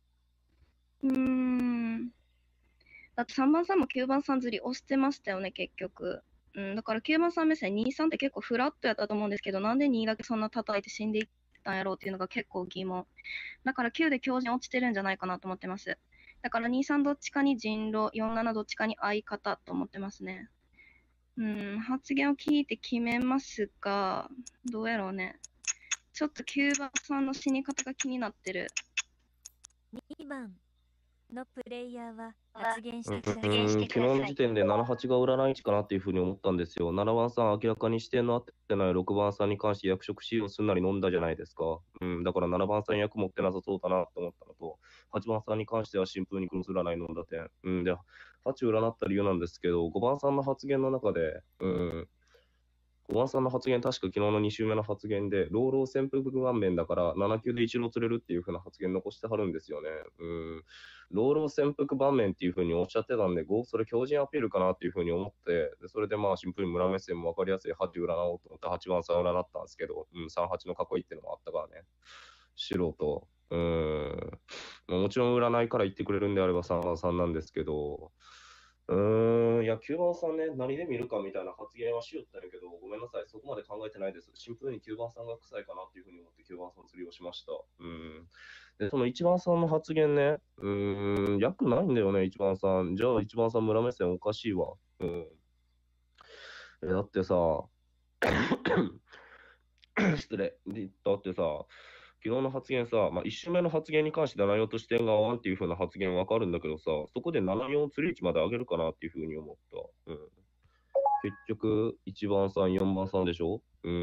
うん。だって3番さんも9番さんずり押してましたよね、結局。うん、だから9番さん目線23って結構フラットやったと思うんですけど、なんで2だけそんな叩いて死んでいったんやろうっていうのが結構疑問。だから9で強靭落ちてるんじゃないかなと思ってます。だから23どっちかに人狼、47どっちかに相方と思ってますね。うん、発言を聞いて決めますが、どうやろうね。ちょっと9番さんの死に方が気になってる。2番のプレイヤーは発言してください。昨日の時点で78が占い師かなっていうふうに思ったんですよ。7番さん明らかにしてのってない6番さんに関して役職使用すんなり飲んだじゃないですか。うん、だから7番さん役持ってなさそうだなと思ったのと、8番さんに関してはシンプルにクロス占い飲んだ点。うんで、価値占った理由なんですけど、5番さんの発言の中で、うん、5番さんの発言、確か昨日の2週目の発言で、老老潜伏顔面だから7級で一郎釣れるっていう風な発言残してはるんですよね。うん。老老潜伏場面っていう風におっしゃってたんで、5、それ強靭アピールかなっていう風に思って、でそれでまあシンプルに村目線も分かりやすい8占おうと思って8番さん占ったんですけど、うん、38の囲いっていうのもあったからね。素人。うん。もちろん占いから言ってくれるんであれば3番さんなんですけど、うーん、いや、9番さんね、何で見るかみたいな発言はしよったんやけど、ごめんなさい、そこまで考えてないです。シンプルに9番さんが臭いかなっていうふうに思って9番さん釣りをしました。うん。で、その1番さんの発言ね、うーん、役ないんだよね、1番さん。じゃあ1番さん村目線おかしいわ。うん。え、だってさ、失礼。だってさ、昨日の発言さ、まあ、1周目の発言に関して7、4と視点が合わんっていう風な発言わかるんだけどさ、そこで7、4を釣り位置まで上げるかなっていう風に思った。うん。結局、1番さん、4番さんでしょうん。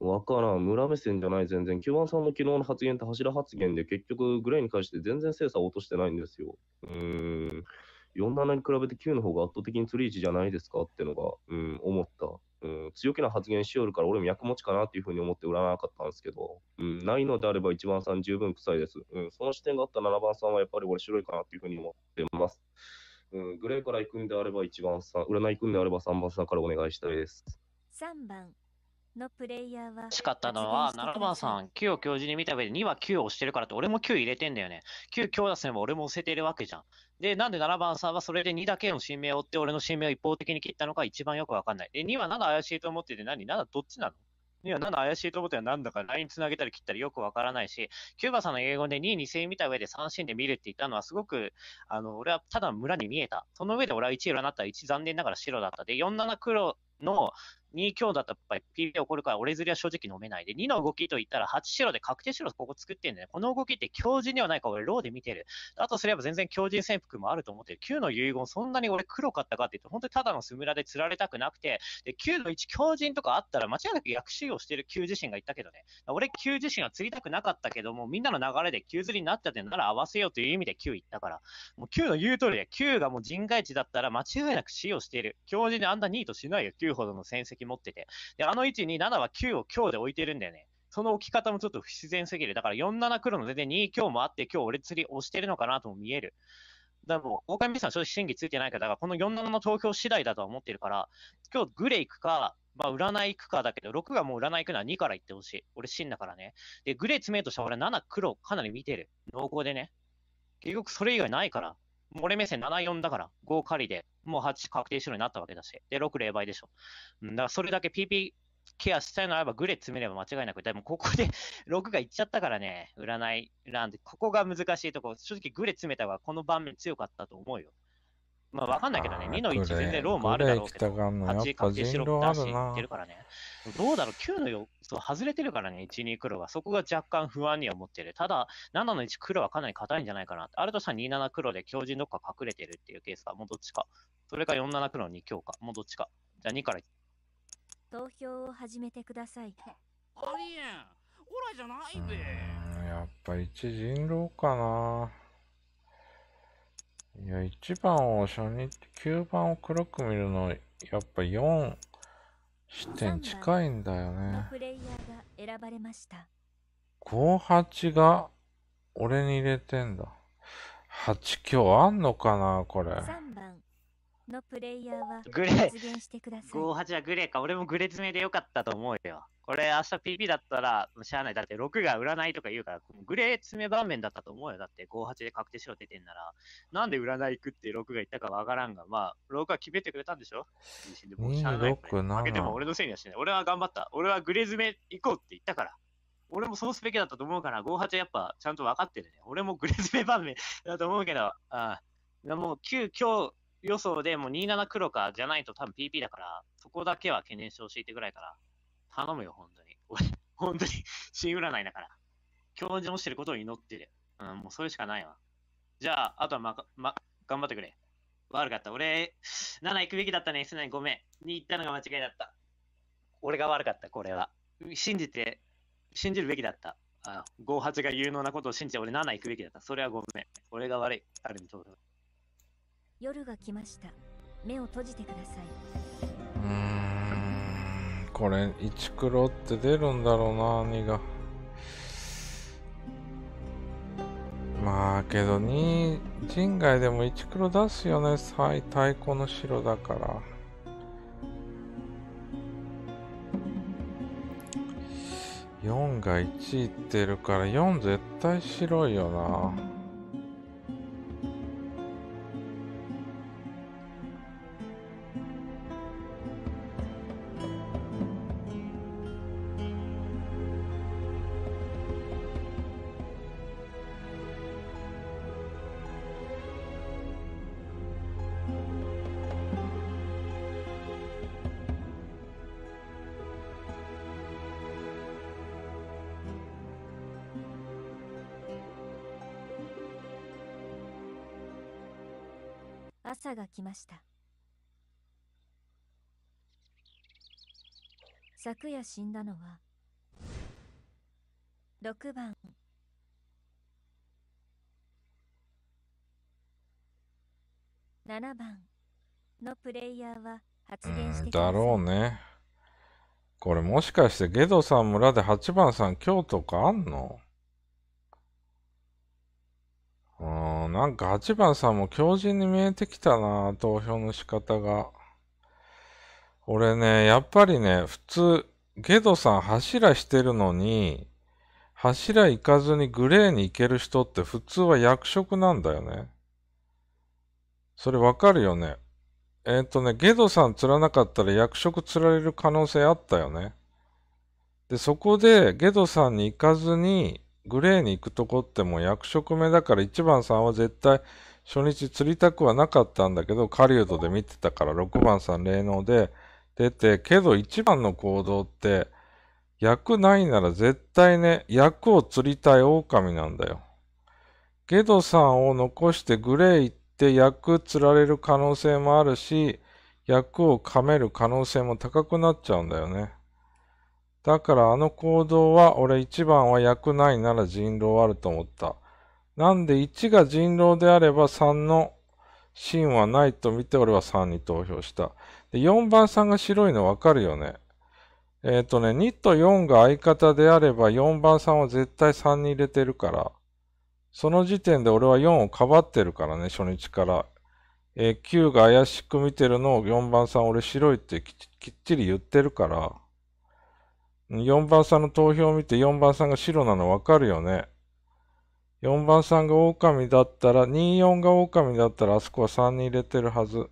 わからん。村目線じゃない、全然。9番さんの昨日の発言って柱発言で、結局、グレーに関して全然精査を落としてないんですよ。うーん。47に比べて9の方が圧倒的に釣り位置じゃないですかってのが、うん、思った。強気な発言しよるから、俺も役持ちかなっていうふうに思って売らなかったんですけど、うん、ないのであれば1番さん十分臭いです。うん、その視点があった7番さんはやっぱり俺白いかなっていうふうに思ってます。うん、グレーから行くんであれば1番さん、占い行くんであれば3番さんからお願いしたいです。3番のプレイヤーは。しかったのは、7番さん、9を教授に見た上で2は9を押してるからって、俺も9入れてんだよね。9強打線は俺も押せてるわけじゃん。で、なんで7番さんはそれで2だけの新名を追って、俺の新名を一方的に切ったのか一番よくわかんない。で、2は7怪しいと思ってて何、7どっちなの ?2 は7怪しいと思ってなんだか LINE 繋げたり切ったりよくわからないし、キューバさんの英語で2位2戦見た上で3シで見るって言ったのはすごく、あの、俺はただ村に見えた。その上で俺は1位占ったら1残念ながら白だった。で、47黒の2強だったら PB 起こるから俺ずりは正直飲めないで、2の動きと言ったら8白で確定白ここ作ってんだよね。この動きって強靭ではないか俺ローで見てる。あとすれば全然強靭潜伏もあると思ってる。9の遺言そんなに俺黒かったかって言って、本当にただのスムラで釣られたくなくて、で、9の1強靭とかあったら間違いなく逆使用してる9自身が言ったけどね。俺9自身は釣りたくなかったけども、みんなの流れで9釣りになったってなら合わせようという意味で9言ったから。もう9の言う通りで9がもう人外地だったら間違いなく使用している。強靭であんなニとしないよ。9ほどの戦績持ってて。で、あの位置に7は9を強で置いてるんだよね。その置き方もちょっと不自然すぎる。だから4-7黒の全然2強もあって、今日俺釣り押してるのかなとも見える。だもう、狼さん正直審議ついてないから、だからこの4-7の投票次第だとは思ってるから、今日グレ行くか、まあ、占い行くかだけど、6がもう占い行くのは2から行ってほしい。俺、真だからね。で、グレー詰めるとしたら俺7黒かなり見てる。濃厚でね。結局それ以外ないから。もう俺目線7、4だから。5狩りで。もう8確定資料になったわけだし、で、6霊倍でしょ。だからそれだけ PP ケアしたいのあればグレ詰めれば間違いなく、でもここで6 がいっちゃったからね、占いランで、ここが難しいとこ、正直グレ詰めた方がこの盤面強かったと思うよ。まあわかんないけどね、2の1全然ローもあるだろうけど、8関係白く出していってるからね。どうだろう、9の4そう外れてるからね、1、2黒は。そこが若干不安には思ってる。ただ、7の1黒はかなり硬いんじゃないかな。あるとしたら2、7黒で強靭どっか隠れてるっていうケースか、もうどっちか。それか4、7黒の2強か、もうどっちか。じゃあ2から投票を始めてください。ありえん、オラじゃないべ。やっぱ1人狼かな。いや、1番を初日、9番を黒く見るの、やっぱ4視点近いんだよね。プレイヤーが選ばれました。5、8が俺に入れてんだ。8今日あんのかな、これ。3番のプレイヤーはグレー。5、8はグレーか。俺もグレ詰めでよかったと思うよ。俺明日 PP だったら、しゃあない。だって6が占いとか言うから、グレー詰め場面だったと思うよ。だって58で確定しろ出てんなら、なんで占い行くって6が言ったかわからんが、まあ、6は決めてくれたんでしょ自信でもしゃあない。負けても俺のせいにはしない。俺は頑張った。俺はグレー詰め行こうって言ったから。俺もそうすべきだったと思うから、58はやっぱちゃんと分かってるね。俺もグレー詰め場面だと思うけど、ああもう急遽予想でもう27黒かじゃないと多分 PP だから、そこだけは懸念してほしいってぐらいから。頼むよ、本当に。俺、本当に、信占いだから。教授もしてることを祈ってる。うん、もうそれしかないわ。じゃあ、あとはま、ま、頑張ってくれ。悪かった。俺、7行くべきだったね、S9 ごめん。に行ったのが間違いだった。俺が悪かった、これは。信じて、信じるべきだった。あ58が有能なことを信じて俺7行くべきだった。それはごめん。俺が悪い。あるにとる。夜が来ました。目を閉じてください。これ、1黒って出るんだろうな、2が。まあ、けど2、人外でも1黒出すよね、最太鼓の白だから。4が1いってるから4絶対白いよな。ました昨夜死んだのは6番7番のプレイヤーは発言してだろうねこれもしかしてゲドさん村で8番さん京都かあんのうん、なんか8番さんも強靭に見えてきたな、投票の仕方が。俺ね、やっぱりね、普通、ゲドさん柱してるのに、柱行かずにグレーに行ける人って普通は役職なんだよね。それわかるよね。えっ、ー、とね、ゲドさん釣らなかったら役職釣られる可能性あったよね。で、そこでゲドさんに行かずに、グレーに行くとこってもう役職目だから1番さんは絶対初日釣りたくはなかったんだけど、狩人で見てたから6番さん霊能で出て、けど1番の行動って、役ないなら絶対ね、役を釣りたい狼なんだよ。ゲドさんを残してグレー行って役釣られる可能性もあるし、役を噛める可能性も高くなっちゃうんだよね。だからあの行動は俺1番は役ないなら人狼あると思った。なんで1が人狼であれば3の芯はないと見て俺は3に投票した。で4番さんが白いのわかるよね。えっ、ー、とね、2と4が相方であれば4番さんは絶対3に入れてるから、その時点で俺は4をかばってるからね、初日から。えー、9が怪しく見てるのを4番さん俺白いってきっちり言ってるから。4番さんの投票を見て4番さんが白なのわかるよね。4番さんが狼だったら、24が狼だったら、あそこは3に入れてるはず。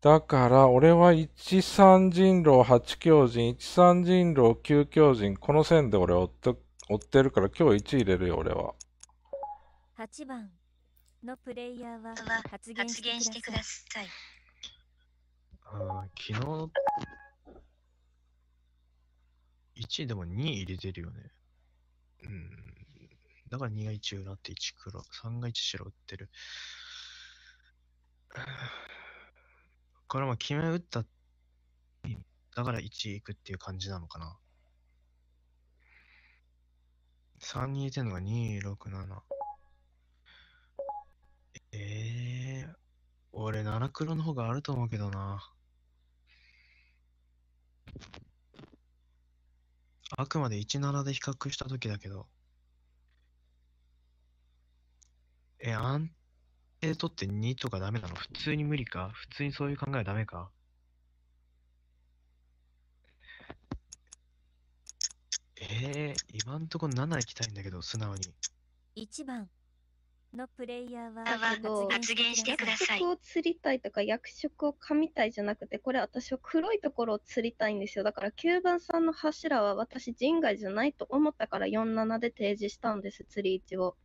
だから、俺は1 3人狼8強人、1 3人狼9強人、この線で俺追って追ってるから、今日1入れるよ、俺は。8番のプレイヤーは発言してください。あ昨日1でも2入れてるよね。うん。だから2が1裏って1黒、3が1白打ってる。これは決め打った、だから1いくっていう感じなのかな。3に入れてるのが2、6、7。ええー、俺7黒の方があると思うけどな。あくまで17で比較したときだけど、え、安定取って2とかダメなの普通に無理か普通にそういう考えはダメかえー、今んとこ7行きたいんだけど、素直に。1番。のプレイヤーは発言してください。役職を釣りたいとか役職を噛みたいじゃなくて、これ私は黒いところを釣りたいんですよ。だから9番さんの柱は私人外じゃないと思ったから47で提示したんです、釣り位置を。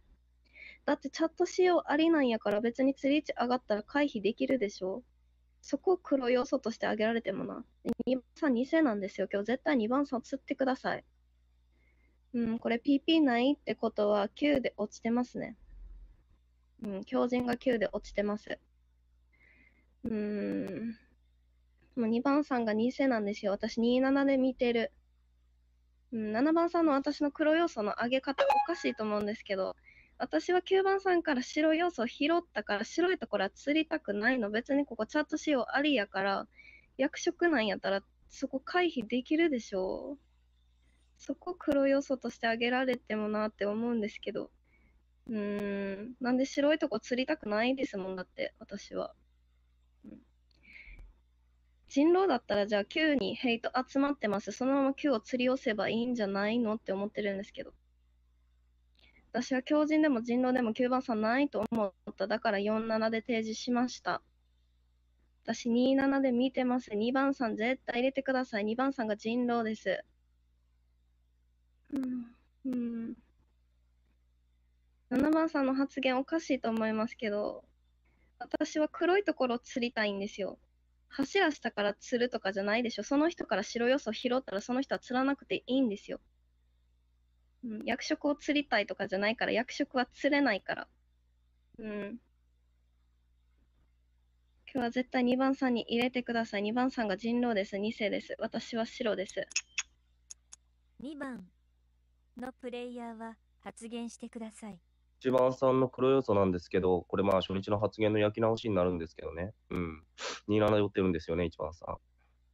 だってチャット仕様ありなんやから別に釣り位置上がったら回避できるでしょ。そこを黒要素として挙げられてもな。2番さん偽なんですよ。今日絶対2番さん釣ってください。うん、これ PP ないってことは9で落ちてますね。うん、強人が9で落ちてます。うん。もう2番さんが2 0なんですよ。私27で見てる。うん、7番さんの私の黒要素の上げ方おかしいと思うんですけど、私は9番さんから白要素を拾ったから白いところは釣りたくないの。別にここチャット仕様ありやから、役職なんやったらそこ回避できるでしょう。そこ黒要素として挙げられてもなって思うんですけど。うん、なんで白いとこ釣りたくないですもんだって、私は。人狼だったらじゃあ Q にヘイト集まってます。そのまま Q を釣り寄せばいいんじゃないのって思ってるんですけど。私は狂人でも人狼でも9番さんないと思った。だから47で提示しました。私27で見てます。2番さん絶対入れてください。2番さんが人狼です。うん。うん。7番さんの発言おかしいと思いますけど、私は黒いところを釣りたいんですよ。柱下から釣るとかじゃないでしょ。その人から白よそ拾ったらその人は釣らなくていいんですよ。うん、役職を釣りたいとかじゃないから、役職は釣れないから。うん。今日は絶対2番さんに入れてください。2番さんが人狼です。2世です。私は白です。2番のプレイヤーは発言してください。一番さんの黒要素なんですけど、これまあ初日の発言の焼き直しになるんですけどね。うん。27寄ってるんですよね、一番さん。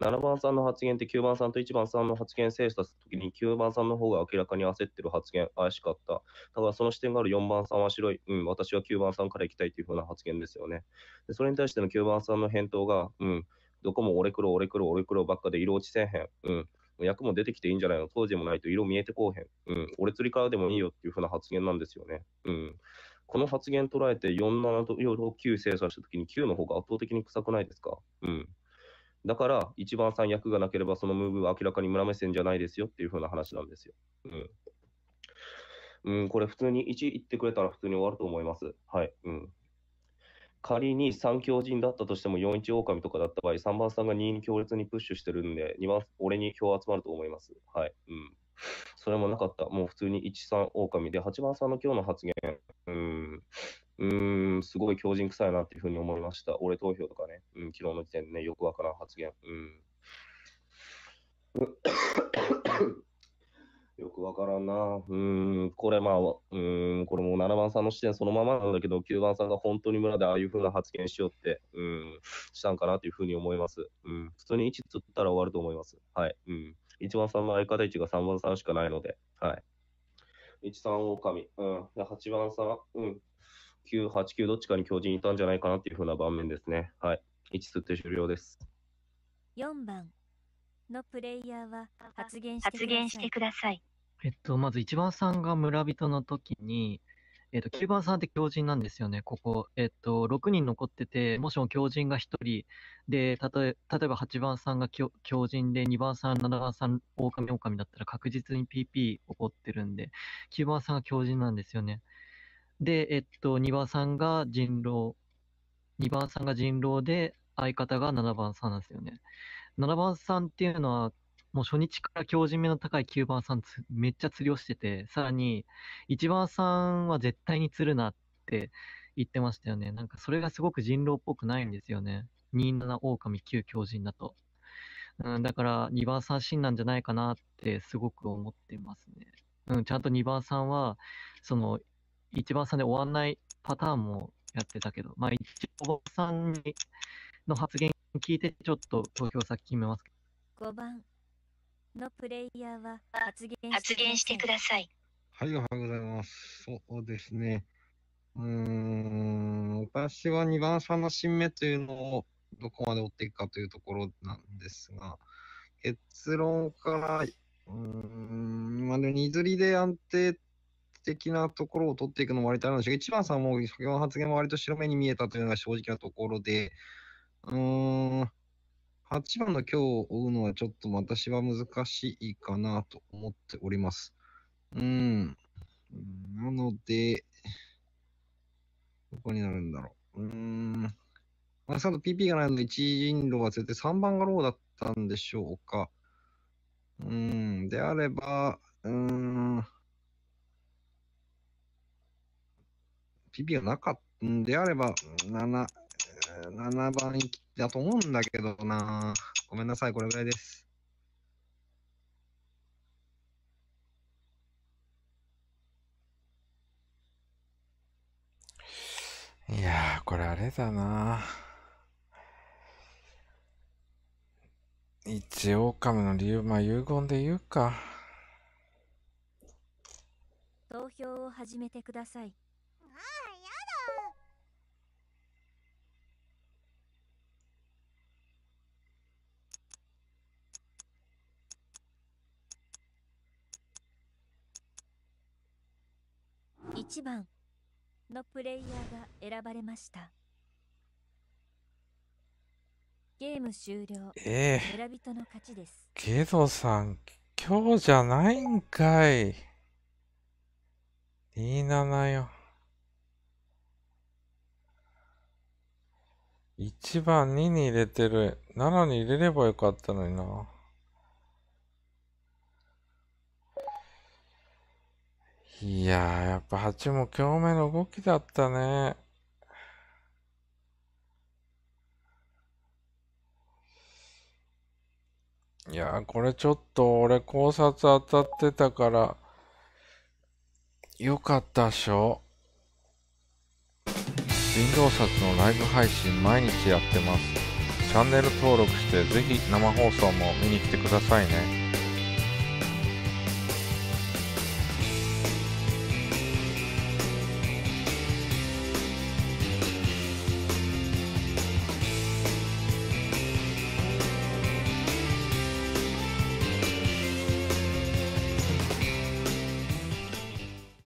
7番さんの発言って9番さんと1番さんの発言精査したときに9番さんの方が明らかに焦ってる発言怪しかった。ただその視点がある4番さんは白い。うん、私は9番さんから行きたいというふうな発言ですよね。でそれに対しての9番さんの返答が、うん、どこも俺黒俺黒俺黒ばっかで色落ちせえへん。うん。役も出てきていいんじゃないの当時もないと色見えてこうへん。うん。俺釣りからでもいいよっていうふうな発言なんですよね。うん。この発言捉えて47と9精査したときに9の方が圧倒的に臭くないですかうん。だから、1番さん役がなければそのムーブは明らかに村目線じゃないですよっていうふうな話なんですよ。うん。うん、これ普通に1言ってくれたら普通に終わると思います。はい。うん。仮に3強人だったとしても4一狼とかだった場合、3番さんが2に強烈にプッシュしてるんで、2番、俺に票集まると思います。はい。うん。それもなかった。もう普通に1、3狼で、8番さんの今日の発言、うん、うん、すごい強人臭いなっていうふうに思いました。俺投票とかね、うん、昨日の時点でね、よくわからん発言。うん。よくわからんな。うん、これまあ、うん、これも7番さんの視点そのままなんだけど、9番さんが本当に村でああいうふうな発言しようって、うん、したんかなというふうに思います。うん、普通に1釣ったら終わると思います。はい。うん。1番さんの相方置が3番さんしかないので、はい。1、3、狼。うん。で、8番さん、うん。9、8、9どっちかに強人いたんじゃないかなっていうふうな場面ですね。はい。1釣って終了です。4番。のプレイヤーは発言してください。えっと、まず一番さんが村人の時に、えっと、9番さんって狂人なんですよね、ここ。えっと、6人残ってて、もしも狂人が1人、で、たとえ、例えば8番さんが狂人で、2番さん、7番さん、狼狼だったら確実に PP 起こってるんで、9番さんが狂人なんですよね。で、えっと、2番さんが人狼、2番さんが人狼で、相方が7番さんなんですよね。7番さんっていうのは、もう初日から強靭めの高い9番さんめっちゃ釣りをしてて、さらに1番さんは絶対に釣るなって言ってましたよね。なんかそれがすごく人狼っぽくないんですよね。27狼9強靭だと。うん、だから2番さん真なんじゃないかなってすごく思ってますね。うん、ちゃんと2番さんは、その、1番さんで終わんないパターンもやってたけど、まあさんの発言聞いてちょっと投票先決めます。5番のプレイヤーは発言発言してください。はい、おはようございます。そうですね。うん、私は2番さんの新目というのをどこまで追っていくかというところなんですが、結論から、うん、まあ、でも、にずりで安定的なところを取っていくのも割とあるんですけど、1番さんも先ほどの発言も割と白目に見えたというのが正直なところで、うん、8番の今日を追うのはちょっと私は難しいかなと思っております。うん。なので、どこになるんだろう。うーん。まさ、あ、PP がないので一人路は絶対3番がローだったんでしょうか。うん。であれば、うーん。PP がなかったんであれば、7、7番だと思うんだけどな。ごめんなさい、これぐらいです。いやこれあれだな一オオカムの理由、まあ遺言で言うか。投票を始めてください。1番のプレイヤーが選ばれましたゲーム終了ええー、選びとの勝ちですゲドさん今日じゃないんかい27よ1番2に入れてる7に入れればよかったのにないやー、やっぱ八も強めの動きだったね。いやー、これちょっと俺考察当たってたから、よかったっしょ林道札のライブ配信毎日やってます。チャンネル登録して、ぜひ生放送も見に来てくださいね。